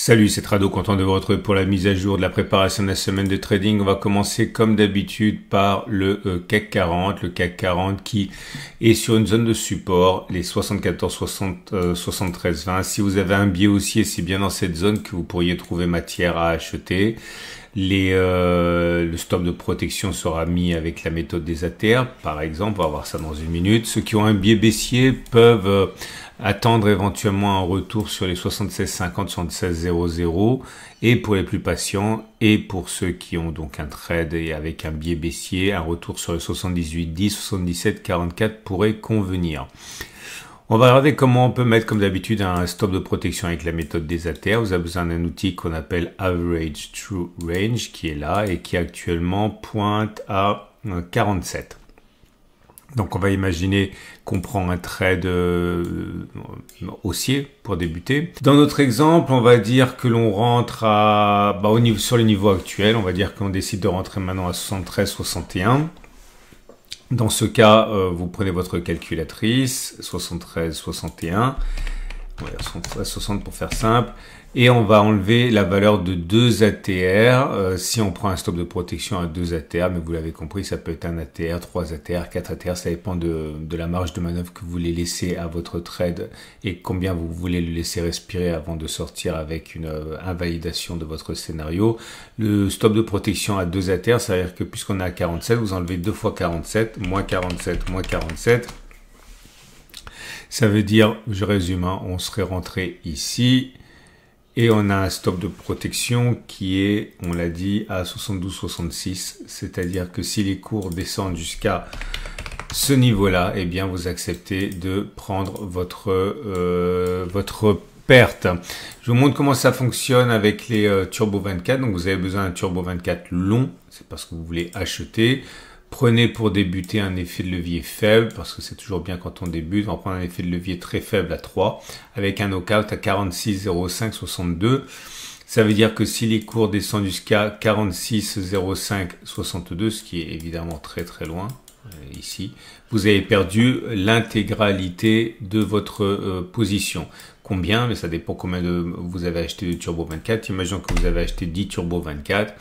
Salut, c'est Trado, content de vous retrouver pour la mise à jour de la préparation de la semaine de trading. On va commencer comme d'habitude par le euh, CAC 40, le CAC 40 qui est sur une zone de support, les 74, 73, 20. Si vous avez un biais haussier, c'est bien dans cette zone que vous pourriez trouver matière à acheter. Les, euh, le stop de protection sera mis avec la méthode des ATR, par exemple. On va voir ça dans une minute. Ceux qui ont un biais baissier peuvent euh, attendre éventuellement un retour sur les 76 50 76 00 et pour les plus patients et pour ceux qui ont donc un trade et avec un biais baissier, un retour sur les 78 10 77 44 pourrait convenir. On va regarder comment on peut mettre comme d'habitude un stop de protection avec la méthode des ATR. Vous avez besoin d'un outil qu'on appelle Average True Range qui est là et qui actuellement pointe à 47. Euh, donc on va imaginer qu'on prend un trade euh, haussier pour débuter. Dans notre exemple, on va dire que l'on rentre à bah, au niveau sur le niveau actuel, on va dire qu'on décide de rentrer maintenant à 73 61. Dans ce cas, euh, vous prenez votre calculatrice 73 61 60 pour faire simple. Et on va enlever la valeur de 2 ATR. Euh, si on prend un stop de protection à 2 ATR, mais vous l'avez compris, ça peut être 1 ATR, 3 ATR, 4 ATR. Ça dépend de, la marge de manœuvre que vous voulez laisser à votre trade et combien vous voulez le laisser respirer avant de sortir avec une euh, invalidation de votre scénario. Le stop de protection à 2 ATR, ça veut dire que puisqu'on est à 47, vous enlevez 2 fois 47, moins 47, moins 47 ça veut dire, je résume, hein, on serait rentré ici et on a un stop de protection qui est, on l'a dit, à 72,66. C'est-à-dire que si les cours descendent jusqu'à ce niveau-là, eh bien, vous acceptez de prendre votre, euh, votre perte. Je vous montre comment ça fonctionne avec les euh, Turbo 24. Donc, vous avez besoin d'un Turbo 24 long. C'est parce que vous voulez acheter. Prenez pour débuter un effet de levier faible, parce que c'est toujours bien quand on débute, on va prendre un effet de levier très faible à 3, avec un knockout à 46,05,62. Ça veut dire que si les cours descendent jusqu'à 46,05,62, ce qui est évidemment très très loin, euh, ici, vous avez perdu l'intégralité de votre euh, position. Combien Mais ça dépend combien de, vous avez acheté de Turbo 24. Imaginons que vous avez acheté 10 Turbo 24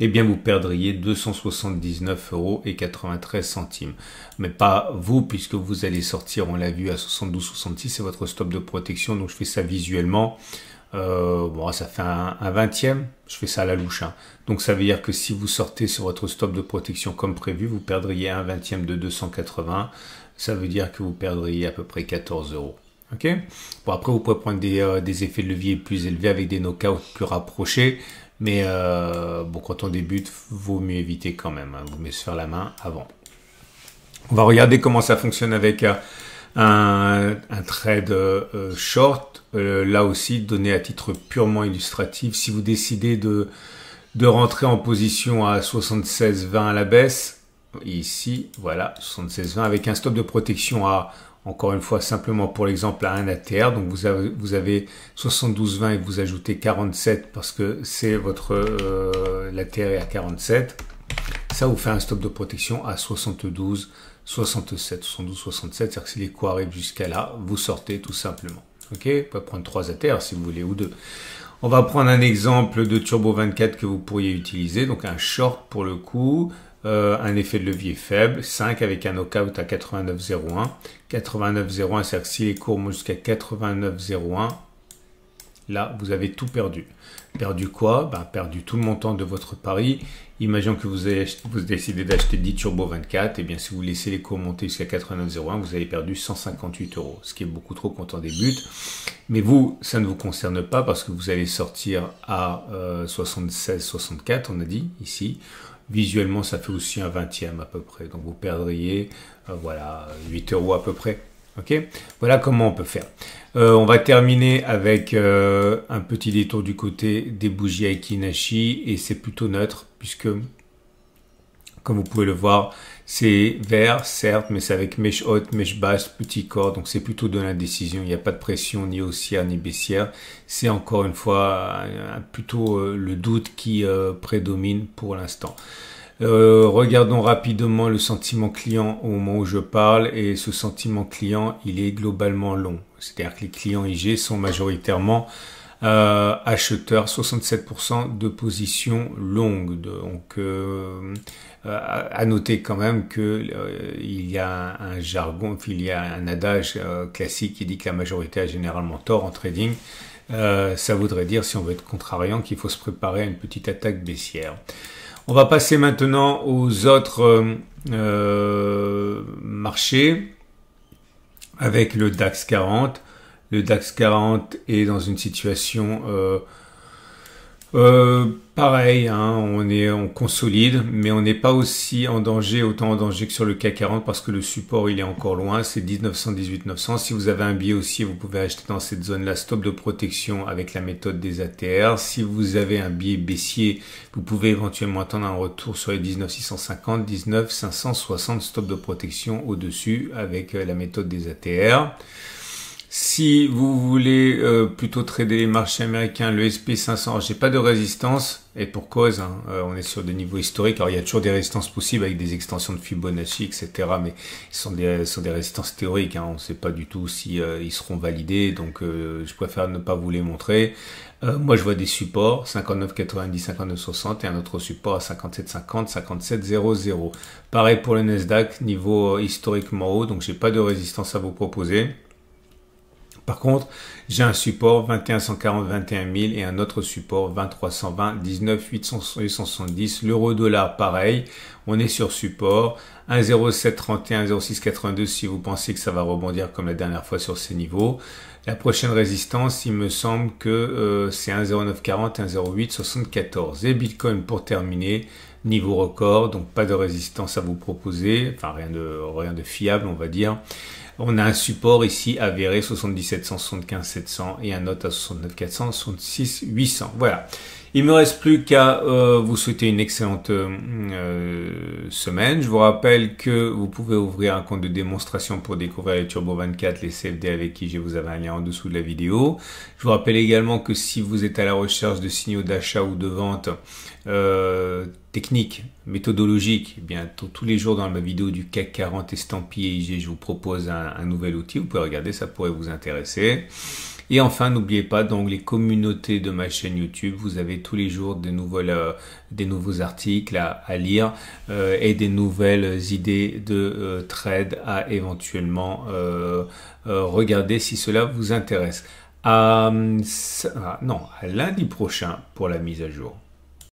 eh bien vous perdriez 279 euros et 93 centimes. Mais pas vous, puisque vous allez sortir, on l'a vu, à 72,66, c'est votre stop de protection, donc je fais ça visuellement. Euh, bon, ça fait un, vingtième, je fais ça à la louche. Hein. Donc ça veut dire que si vous sortez sur votre stop de protection comme prévu, vous perdriez un vingtième de 280. Ça veut dire que vous perdriez à peu près 14 euros. Ok bon, après, vous pouvez prendre des, euh, des, effets de levier plus élevés avec des knockouts plus rapprochés. Mais euh, bon, quand on débute, vaut mieux éviter quand même. Hein. Vous Vaut mieux se la main avant. On va regarder comment ça fonctionne avec euh, un, un trade euh, short. là aussi, donné à titre purement illustratif. Si vous décidez de, de rentrer en position à 76,20 à la baisse, ici, voilà, 76,20 avec un stop de protection à encore une fois simplement pour l'exemple à 1 ATR, donc vous avez, vous avez 20 et vous ajoutez 47 parce que c'est votre euh, l'ATR est à 47, ça vous fait un stop de protection à 72, 67, 72, 67, c'est-à-dire que si les coups arrivent jusqu'à là, vous sortez tout simplement. Ok, vous pouvez prendre 3 ATR si vous voulez ou deux. On va prendre un exemple de Turbo 24 que vous pourriez utiliser, donc un short pour le coup, euh, un effet de levier faible, 5 avec un knockout à 89,01. 89,01, c'est-à-dire que si les cours montent jusqu'à 89,01, là, vous avez tout perdu. Perdu quoi ben, Perdu tout le montant de votre pari. Imaginons que vous, avez, vous décidez d'acheter 10 Turbo 24, et bien si vous laissez les cours monter jusqu'à 89,01, vous avez perdu 158 euros, ce qui est beaucoup trop quand on débute. Mais vous, ça ne vous concerne pas parce que vous allez sortir à 76,64, euh, on a dit ici. Visuellement, ça fait aussi un vingtième à peu près. Donc vous perdriez, euh, voilà, 8 euros à peu près. Ok Voilà comment on peut faire. Euh, on va terminer avec euh, un petit détour du côté des bougies Aikinashi et c'est plutôt neutre puisque comme vous pouvez le voir, c'est vert, certes, mais c'est avec mèche haute, mèche basse, petit corps. Donc c'est plutôt de l'indécision. Il n'y a pas de pression ni haussière ni baissière. C'est encore une fois euh, plutôt euh, le doute qui euh, prédomine pour l'instant. regardons rapidement le sentiment client au moment où je parle et ce sentiment client il est globalement long. C'est-à-dire que les clients IG sont majoritairement euh, acheteurs, 67% de positions longues. Donc euh, à noter quand même que euh, il y a un, jargon, il y a un adage euh, classique qui dit que la majorité a généralement tort en trading. ça voudrait dire, si on veut être contrariant, qu'il faut se préparer à une petite attaque baissière. On va passer maintenant aux autres marchés avec le DAX 40. Le DAX 40 est dans une situation euh, pareil, hein, on, est, on consolide, mais on n'est pas aussi en danger, autant en danger que sur le CAC 40 parce que le support il est encore loin, c'est 19,18, 900. Si vous avez un biais haussier, vous pouvez acheter dans cette zone-là stop de protection avec la méthode des ATR. Si vous avez un biais baissier, vous pouvez éventuellement attendre un retour sur les 19650, 19560 stop de protection au-dessus avec euh, la méthode des ATR. Si vous voulez euh, plutôt trader les marchés américains, le SP500, j'ai pas de résistance et pour cause, hein, euh, on est sur des niveaux historiques. Alors il y a toujours des résistances possibles avec des extensions de Fibonacci, etc. Mais ce sont des, sont des résistances théoriques. Hein. on ne sait pas du tout si euh, ils seront validés, donc je préfère ne pas vous les montrer. moi, je vois des supports 59,90, 59,60 et un autre support à 57,50, 57,00. Pareil pour le Nasdaq, niveau historiquement haut, donc j'ai pas de résistance à vous proposer. Par contre, j'ai un support 2140 21000 et un autre support 2320 19 870 l'euro dollar pareil. On est sur support 10731 0682 si vous pensez que ça va rebondir comme la dernière fois sur ces niveaux. La prochaine résistance, il me semble que euh, c'est 10940 10874 et Bitcoin pour terminer niveau record donc pas de résistance à vous proposer, enfin rien de rien de fiable on va dire. On a un support ici avéré 7700, 75 700 et un autre à 69 400, 66 800. Voilà. Il me reste plus qu'à euh, vous souhaiter une excellente euh, euh, semaine. Je vous rappelle que vous pouvez ouvrir un compte de démonstration pour découvrir les Turbo 24, les CFD avec qui je vous avais un lien en dessous de la vidéo. Je vous rappelle également que si vous êtes à la recherche de signaux d'achat ou de vente, Technique, méthodologique. Eh bientôt tous les jours dans ma vidéo du CAC 40 estampillé IG, je vous propose un, nouvel outil. Vous pouvez regarder, ça pourrait vous intéresser. Et enfin, n'oubliez pas, dans les communautés de ma chaîne YouTube, vous avez tous les jours des, nouvelles, euh, des nouveaux articles à, lire euh, et des nouvelles idées de euh, trade à éventuellement regarder si cela vous intéresse. À, ah, non, à lundi prochain pour la mise à jour.